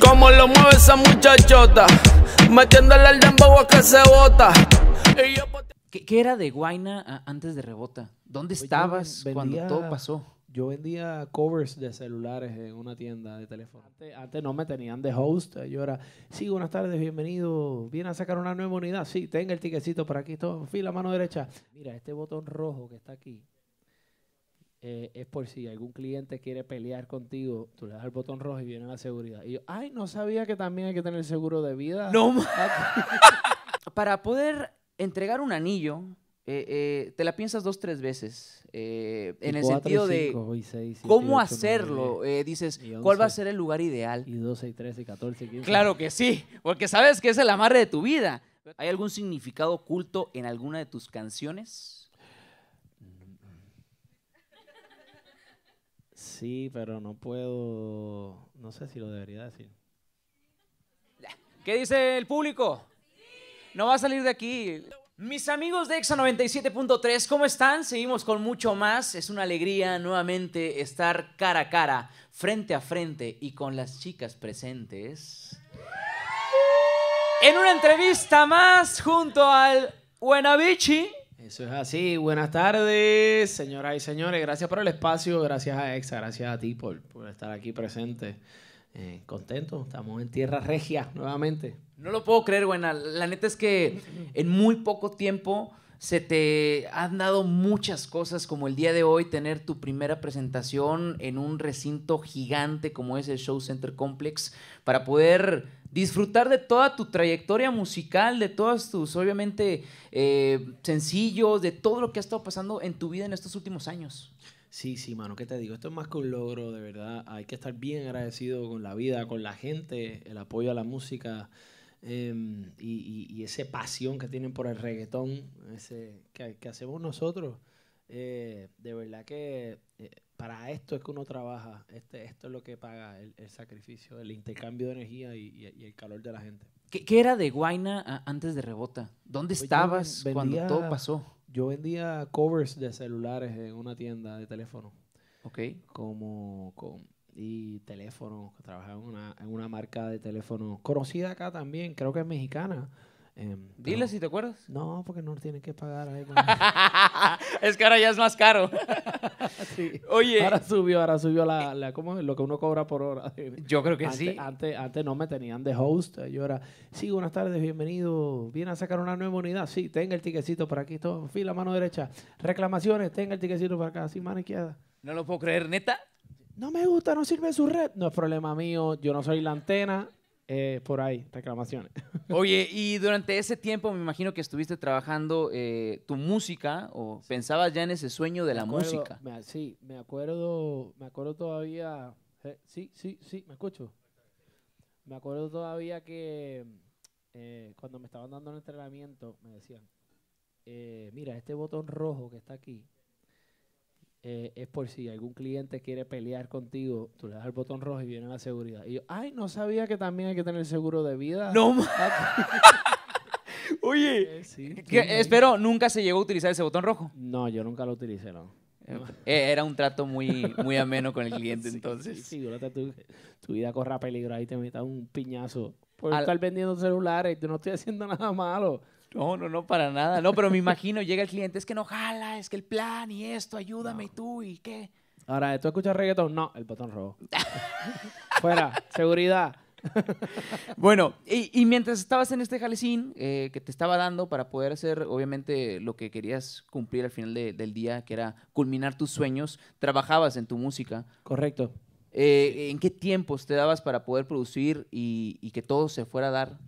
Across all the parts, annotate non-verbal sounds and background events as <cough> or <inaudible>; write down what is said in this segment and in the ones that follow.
Como lo mueve esa muchachota, metiéndole al dembow a que se bota. ¿Qué, era de Guaina antes de Rebota? ¿Dónde pues estabas cuando todo pasó? Yo vendía covers de celulares en una tienda de teléfono. Antes, no me tenían de host. Yo era, sí, buenas tardes, bienvenido. Viene a sacar una nueva unidad. Sí, tenga el tiquecito por aquí. Todo, fila, mano derecha. Mira, este botón rojo que está aquí eh, es por si algún cliente quiere pelear contigo, tú le das el botón rojo y viene la seguridad. Y yo, ay, no sabía que también hay que tener seguro de vida. No, <laughs> Para poder entregar un anillo, eh, eh, te la piensas dos, tres veces. en el sentido de cómo hacerlo. dices, ¿cuál va a ser el lugar ideal? Y 12, y 13, y 14, y 15. Claro que sí, porque sabes que es el amarre de tu vida. ¿Hay algún significado oculto en alguna de tus canciones? Sí, pero no puedo. No sé si lo debería decir. ¿Qué dice el público? No va a salir de aquí. Mis amigos de Exa 97.3, ¿cómo están? Seguimos con mucho más. Es una alegría nuevamente estar cara a cara, frente a frente y con las chicas presentes. En una entrevista más junto al Buenavichi. Eso es así. Buenas tardes, señoras y señores. Gracias por el espacio, gracias a Exa, gracias a ti por, por estar aquí presente. Eh, contento, estamos en Tierra Regia nuevamente. No lo puedo creer, buena. La neta es que en muy poco tiempo se te han dado muchas cosas, como el día de hoy, tener tu primera presentación en un recinto gigante como es el Show Center Complex, para poder disfrutar de toda tu trayectoria musical, de todos tus, obviamente, eh, sencillos, de todo lo que ha estado pasando en tu vida en estos últimos años. Sí, sí, mano, ¿qué te digo? Esto es más que un logro, de verdad. Hay que estar bien agradecido con la vida, con la gente, el apoyo a la música. Em, y, y, esa pasión que tienen por el reggaetón ese, que, hacemos nosotros. Eh, de verdad que eh, para esto es que uno trabaja, este, esto es lo que paga el, sacrificio, el intercambio de energía y, el calor de la gente. ¿Qué, era de Guayna antes de Rebota? ¿Dónde pues estabas cuando todo pasó? Yo vendía covers de celulares en una tienda de teléfono. Ok. Como y teléfonos, trabajaba en una, marca de teléfonos conocida acá también, creo que es mexicana. Em, Dile si te acuerdas. No, porque no tienen que pagar. Ahí <laughs> es que ahora ya es más caro. <laughs> Oye. Ahora subió, ahora subió la, la ¿cómo lo que uno cobra por hora. Yo creo que sí. Antes, antes no me tenían de host. Yo era, sí, buenas tardes, bienvenido. Viene a sacar una nueva unidad. Sí, tenga el tiquecito por aquí. Todo, fila, mano derecha. Reclamaciones, tenga el tiquecito para acá. Sí, mano izquierda. No lo puedo creer, neta. No me gusta, no sirve su red. No es problema mío, yo no soy la antena. Eh, por ahí, reclamaciones. <laughs> Oye, y durante ese tiempo me imagino que estuviste trabajando eh, tu música o pensabas ya en ese sueño de la música. sí, me acuerdo, me acuerdo todavía. Eh, sí, sí, sí, me escucho. Me acuerdo todavía que cuando me estaban dando el entrenamiento me decían, mira, este botón rojo que está aquí eh, es por si algún cliente quiere pelear contigo, tú le das el botón rojo y viene la seguridad. Y yo, ay, no sabía que también hay que tener seguro de vida. No ah, <laughs> <laughs> Oye, eh, espero nunca se llegó a utilizar ese botón rojo. No, yo nunca lo utilicé, no. Eh, era un trato muy, muy ameno con el cliente <laughs> entonces. Sí, tu, vida corra peligro ahí, te metas un piñazo. Por estar vendiendo celulares, yo no estoy haciendo nada malo. No, no, no, para nada. No, pero me imagino, llega el cliente, es que no jala, es que el plan y esto, ayúdame y tú y qué. Ahora, ¿tú escuchas reggaetón? No, el botón rojo. <laughs> Fuera, seguridad. bueno, y, mientras estabas en este jalecín eh, que te estaba dando para poder hacer, obviamente, lo que querías cumplir al final del día, que era culminar tus sueños, trabajabas en tu música. Correcto. Eh, ¿En qué tiempos te dabas para poder producir y que todo se fuera a dar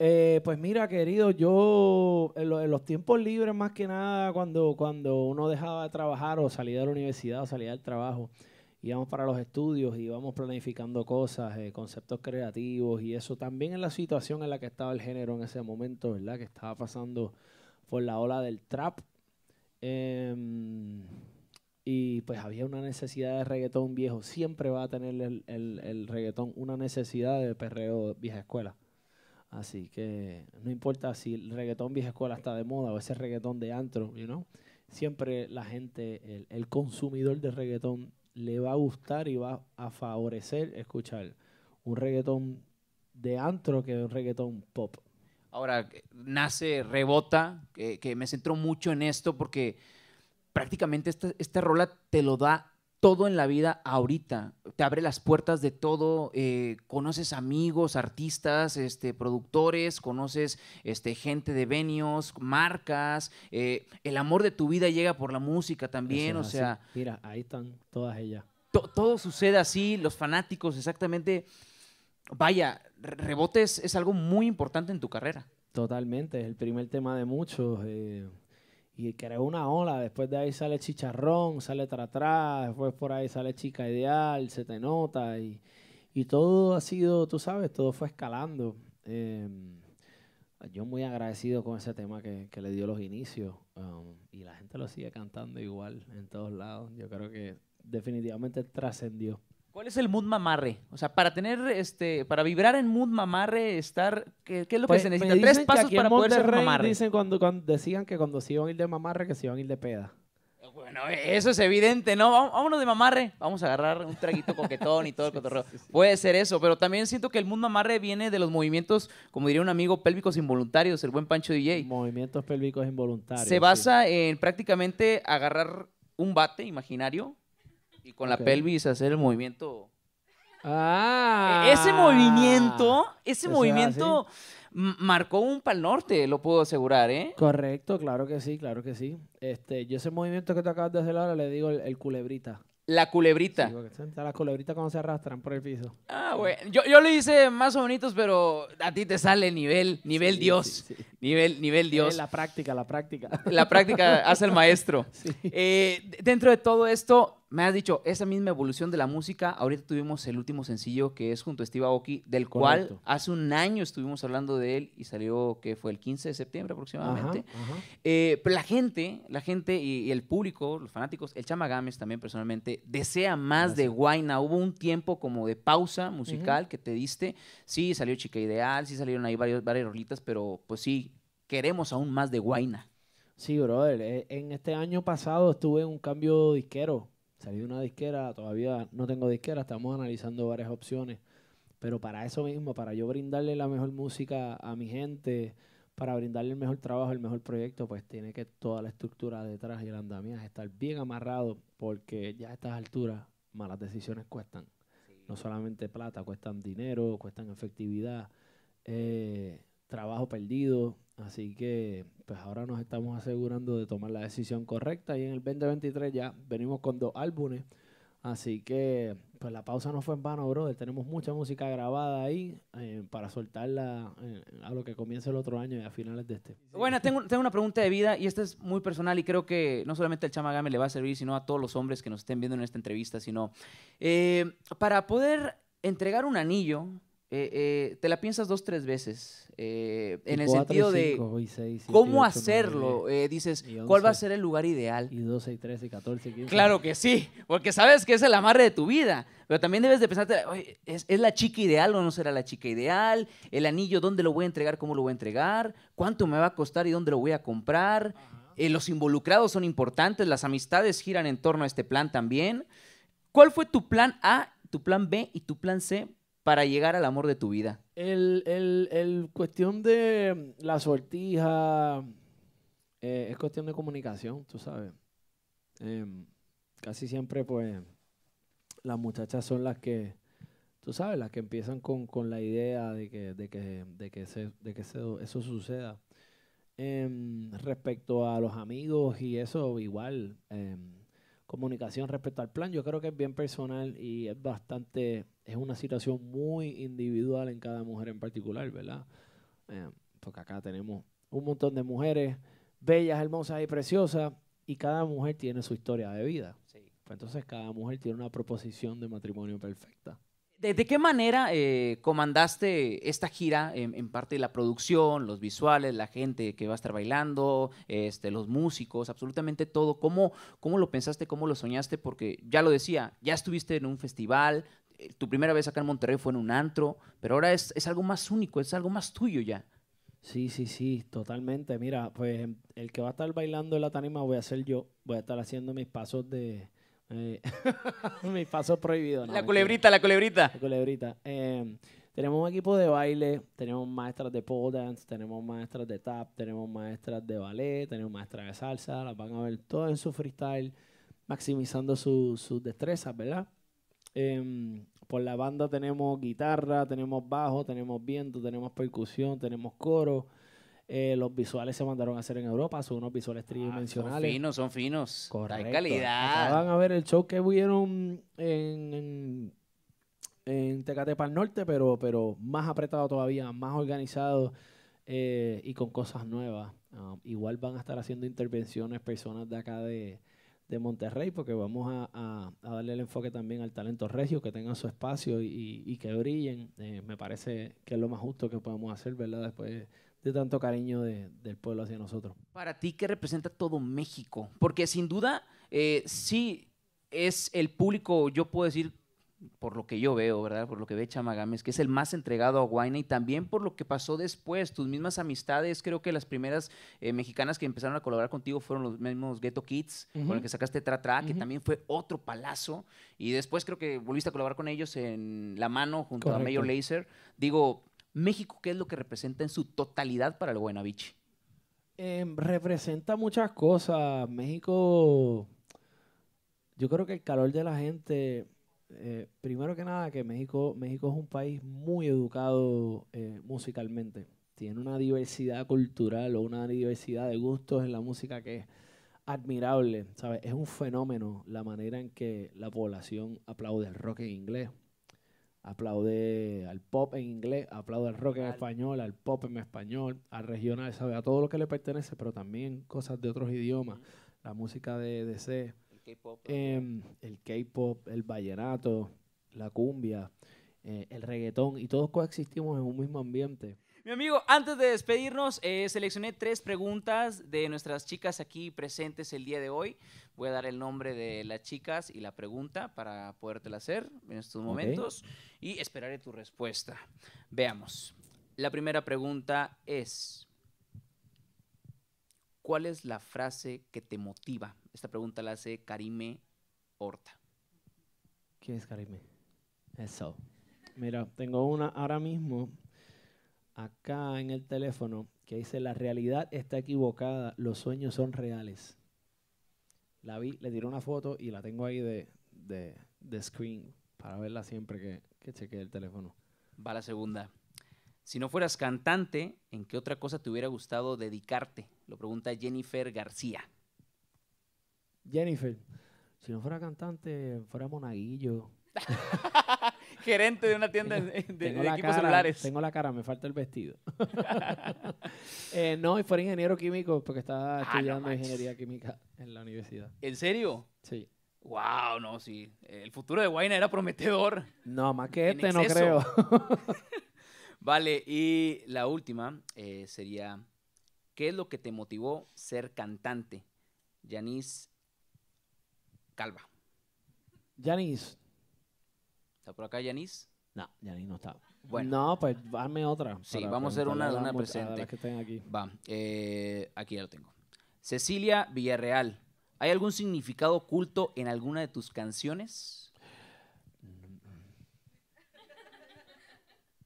eh, pues mira, querido, yo en, los tiempos libres más que nada, cuando, cuando uno dejaba de trabajar o salía de la universidad o salía del trabajo, íbamos para los estudios, íbamos planificando cosas, eh, conceptos creativos y eso también en la situación en la que estaba el género en ese momento, ¿verdad? Que estaba pasando por la ola del trap. Em, y pues había una necesidad de reggaetón viejo. Siempre va a tener el reggaetón una necesidad de perreo vieja escuela. Así que no importa si el reggaetón vieja escuela está de moda o ese reggaetón de antro, you know, siempre la gente, el, consumidor de reggaetón le va a gustar y va a favorecer escuchar un reggaetón de antro que un reggaetón pop. Ahora, eh, nace, rebota, que, me centró mucho en esto porque prácticamente esta, esta rola te lo da todo en la vida ahorita. Te abre las puertas de todo. Eh, conoces amigos, artistas, este, productores, conoces este, gente de venios, marcas. Eh, el amor de tu vida llega por la música también. o sea. Mira, ahí están todas ellas. todo sucede así, los fanáticos, exactamente. Vaya, rebotes es algo muy importante en tu carrera. Totalmente, es el primer tema de muchos. Eh, y creó una ola. Después de ahí sale Chicharrón, sale atrás, después por ahí sale Chica Ideal, se te nota y, todo ha sido, tú sabes, todo fue escalando. Em, yo muy agradecido con ese tema que, le dio los inicios um, y la gente lo sigue cantando igual en todos lados. Yo creo que definitivamente trascendió. ¿Cuál es el mood mamarre? O sea, para tener, este, para vibrar en mood mamarre, estar, ¿qué, es lo que pues, se necesita? Tres pasos para poder ser mamarre. Dicen cuando, cuando, decían que cuando se iban a ir de mamarre, que se iban a ir de peda. Bueno, eso es evidente, ¿no? Vámonos de mamarre. Vamos a agarrar un traguito <laughs> coquetón y todo el cotorreo. Puede ser eso, pero también siento que el mood mamarre viene de los movimientos, como diría un amigo, pélvicos involuntarios, el buen Pancho DJ. Movimientos pélvicos involuntarios. Se basa en prácticamente agarrar un bate imaginario, y con la pelvis hacer el movimiento. Ah. E-, ese movimiento, ese movimiento marcó un pal norte, lo puedo asegurar, ¿eh? Correcto, claro que sí, claro que sí. Este, yo ese movimiento que tú acabas de hacer ahora le digo el, culebrita. La culebrita. las culebritas cuando se arrastran por el piso. Ah, bueno. Yo, le hice más o menos, pero a ti te sale nivel, nivel Dios. nivel, nivel eh, Dios. La práctica, la práctica. La práctica hace el maestro. <laughs> Eh, dentro de todo esto, me has dicho, esa misma evolución de la música, ahorita tuvimos el último sencillo que es junto a Steve Aoki, del cual hace un año estuvimos hablando de él y salió que fue el 15 de septiembre aproximadamente. Eh, pero la gente, la gente y, el público, los fanáticos, el Chama también personalmente, desea más de Guayna. Hubo un tiempo como de pausa musical que te diste. Sí, salió Chica Ideal, sí salieron ahí varias rolitas, pero pues sí, queremos aún más de Guayna. Sí, brother. Eh, en este año pasado estuve en un cambio disquero salir de una disquera, todavía no tengo disquera, estamos analizando varias opciones. Pero para eso mismo, para yo brindarle la mejor música a mi gente, para brindarle el mejor trabajo, el mejor proyecto, pues tiene que toda la estructura detrás y el andamiaje estar bien amarrado, porque ya a estas alturas malas decisiones cuestan. No solamente plata, cuestan dinero, cuestan efectividad, eh, trabajo perdido, Así que pues ahora nos estamos asegurando de tomar la decisión correcta y en el 2023 ya venimos con dos álbumes. Así que pues la pausa no fue en vano, brother. Tenemos mucha música grabada ahí eh, para soltarla eh, a lo que comience el otro año y a finales de este. Bueno, tengo, tengo una pregunta de vida y esta es muy personal y creo que no solamente al Chamagame le va a servir, sino a todos los hombres que nos estén viendo en esta entrevista, sino eh, para poder entregar un anillo eh, eh, te la piensas dos, tres veces. Eh, en el sentido de cómo hacerlo. dices, ¿cuál va a ser el lugar ideal? Y 12, 13, 14, Claro que sí, porque sabes que es el amarre de tu vida. Pero también debes de pensarte, ¿es, la chica ideal o no será la chica ideal? ¿El anillo dónde lo voy a entregar? ¿Cómo lo voy a entregar? ¿Cuánto me va a costar y dónde lo voy a comprar? los involucrados son importantes, las amistades giran en torno a este plan también. ¿Cuál fue tu plan A, tu plan B y tu plan C para llegar al amor de tu vida? El, cuestión de la sortija eh, es cuestión de comunicación, tú sabes. Em, casi siempre, pues, las muchachas son las que, tú sabes, las que empiezan con, la idea de que, de que, de que, eso suceda. Em, respecto a los amigos y eso, igual. Em, comunicación respecto al plan, yo creo que es bien personal y es bastante es una situación muy individual en cada mujer en particular, ¿verdad? Eh, porque acá tenemos un montón de mujeres bellas, hermosas y preciosas, y cada mujer tiene su historia de vida. Sí. Pues entonces cada mujer tiene una proposición de matrimonio perfecta. ¿De, qué manera eh, comandaste esta gira en, parte de la producción, los visuales, la gente que va a estar bailando, este, los músicos, absolutamente todo? ¿Cómo, ¿Cómo lo pensaste, cómo lo soñaste? Porque ya lo decía, ya estuviste en un festival, eh, tu primera vez acá en Monterrey fue en un antro, pero ahora es, algo más único, es algo más tuyo ya. Sí, sí, sí, totalmente. Mira, pues em, el que va a estar bailando en la Tánima voy a ser yo. Voy a estar haciendo mis pasos de... Eh, <laughs> mis pasos prohibidos. la, culebrita, la culebrita, la culebrita. Em, tenemos un equipo de baile, tenemos maestras de pole dance, tenemos maestras de tap, tenemos maestras de ballet, tenemos maestras de salsa. Las van a ver todas en su freestyle, maximizando sus su destrezas, ¿verdad? Em, por la banda tenemos guitarra, tenemos bajo, tenemos viento, tenemos percusión, tenemos coro. Eh, los visuales se mandaron a hacer en Europa, son unos visuales ah, tridimensionales. son finos, son finos. Correcto. calidad. Van a ver el show que hubieron en, en, en Norte, pero, pero más apretado todavía, más organizado eh, y con cosas nuevas. Ah, igual van a estar haciendo intervenciones personas de acá de, de Monterrey, porque vamos a, darle el enfoque también al talento regio, que tengan su espacio y, que brillen. Eh, me parece que es lo más justo que podemos hacer, ¿verdad? Después de tanto cariño del pueblo hacia nosotros. Para ti, ¿qué representa todo México? Porque sin duda, eh, sí es el público, yo puedo decir por lo que yo veo, ¿verdad? Por lo que ve Chamagames, que es el más entregado a Guaina y también por lo que pasó después, tus mismas amistades, creo que las primeras eh, mexicanas que empezaron a colaborar contigo fueron los mismos Ghetto Kids, con el que sacaste Tra que también fue otro palazo, y después creo que volviste a colaborar con ellos en La Mano junto a Mayor Laser. Digo, México, ¿qué es lo que representa en su totalidad para el Buenavich? Eh, em, representa muchas cosas. México, yo creo que el calor de la gente eh, primero que nada, que México, México es un país muy educado eh, musicalmente. Tiene una diversidad cultural o una diversidad de gustos en la música que es admirable. Es un fenómeno la manera en que la población aplaude el rock en inglés, aplaude al pop en inglés, aplaude al rock en español, al pop en español, al regional, sabe a todo lo que le pertenece, pero también cosas de otros idiomas, la música de DC K-pop. Em, el K-pop, el vallenato, la cumbia, eh, el reggaetón, y todos coexistimos en un mismo ambiente. Mi amigo, antes de despedirnos, eh, seleccioné tres preguntas de nuestras chicas aquí presentes el día de hoy. Voy a dar el nombre de las chicas y la pregunta para podértela hacer en estos momentos y esperaré tu respuesta. Veamos. La primera pregunta es, ¿cuál es la frase que te motiva esta pregunta la hace Karime Horta. ¿Quién es Karime? Eso. Mira, tengo una ahora mismo acá en el teléfono que dice, la realidad está equivocada, los sueños son reales. La vi, le tiré una foto y la tengo ahí de, de, screen para verla siempre que, que chequee el teléfono. Va la segunda. Si no fueras cantante, ¿en qué otra cosa te hubiera gustado dedicarte? Lo pregunta Jennifer García. Jennifer, si no fuera cantante, fuera monaguillo. <laughs> Gerente de una tienda de, <laughs> equipos celulares. Tengo la cara, me falta el vestido. <laughs> Eh, no, y fuera ingeniero químico, porque estaba ah, estudiando ingeniería química en la universidad. ¿En serio? Sí. Wow, no, sí. El futuro de Wayne era prometedor. No, más que este, no creo. vale, y la última eh, sería: ¿qué es lo que te motivó ser cantante? Yanis calva. Yanis. ¿Está por acá Yanis? No, Yanis no está. Bueno. No, pues dame otra. Sí, vamos a hacer una, una presente. que aquí. Va, eh, aquí ya lo tengo. Cecilia Villarreal. ¿Hay algún significado oculto en alguna de tus canciones?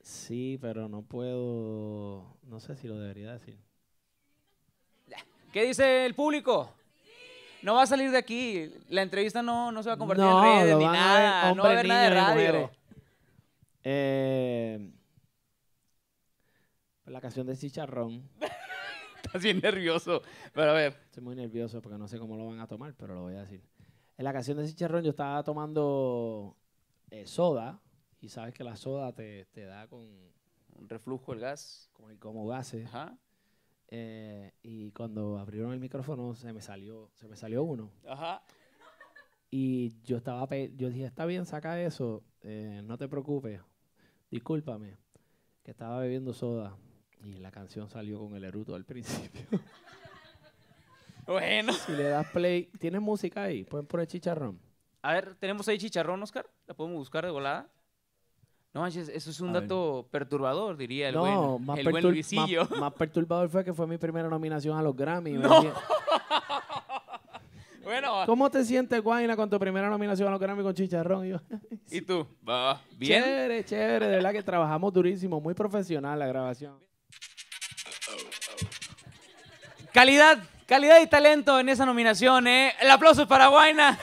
Sí, pero no puedo. No sé si lo debería decir. ¿Qué dice el público? no va a salir de aquí. La entrevista no, no se va a convertir en redes ni nada. no va a haber nada de radio. Eh, la canción de Chicharrón. <laughs> Estás bien nervioso. Pero a ver. Estoy muy nervioso porque no sé cómo lo van a tomar, pero lo voy a decir. En la canción de Chicharrón yo estaba tomando eh, soda y sabes que la soda te, da con... Un reflujo, el gas. Como, como gases. Ajá. Eh, y cuando abrieron el micrófono se me salió, se me salió uno. Y yo estaba, yo dije, está bien, saca eso, eh, no te preocupes, discúlpame, que estaba bebiendo soda. Y la canción salió con el eruto al principio. <laughs> bueno. Si le das play, ¿tienes música ahí? Pueden poner chicharrón. A ver, ¿tenemos ahí chicharrón, Oscar? ¿La podemos buscar de volada? No manches, eso es un dato perturbador, diría el, no, más, Luisillo. Más, perturbador fue que fue mi primera nominación a los Grammy. <laughs> bueno. ¿Cómo te sientes, Guaina, con tu primera nominación a los Grammy con Chicharrón? Y, <laughs> ¿Y tú, ¿Va? ¿bien? Chévere, chévere. De verdad que trabajamos durísimo, muy profesional la grabación. Calidad, calidad y talento en esa nominación, ¿eh? El aplauso para Guaina.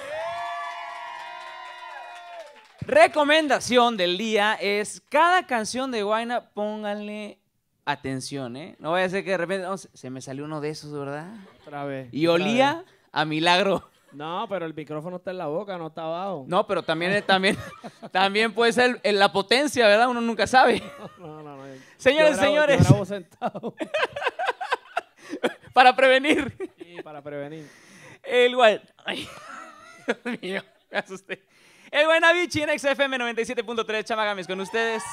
Recomendación del día es cada canción de Guayna, pónganle atención, ¿eh? No vaya a ser que de repente se me salió uno de esos, ¿verdad? Otra vez. Y olía a milagro. No, pero el micrófono está en la boca, no está abajo. No, pero también, eh, también, <laughs> también puede ser en la potencia, ¿verdad? Uno nunca sabe. <laughs> No, Señores, señores. <laughs> para prevenir. Sí, para prevenir. El guay. Dios mío, me asusté. El Buenavichi en XFM 97.3, chamagames con ustedes.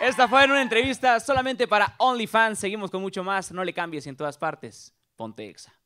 Esta fue una entrevista solamente para OnlyFans. Seguimos con mucho más. No le cambies en todas partes. Ponte Exa.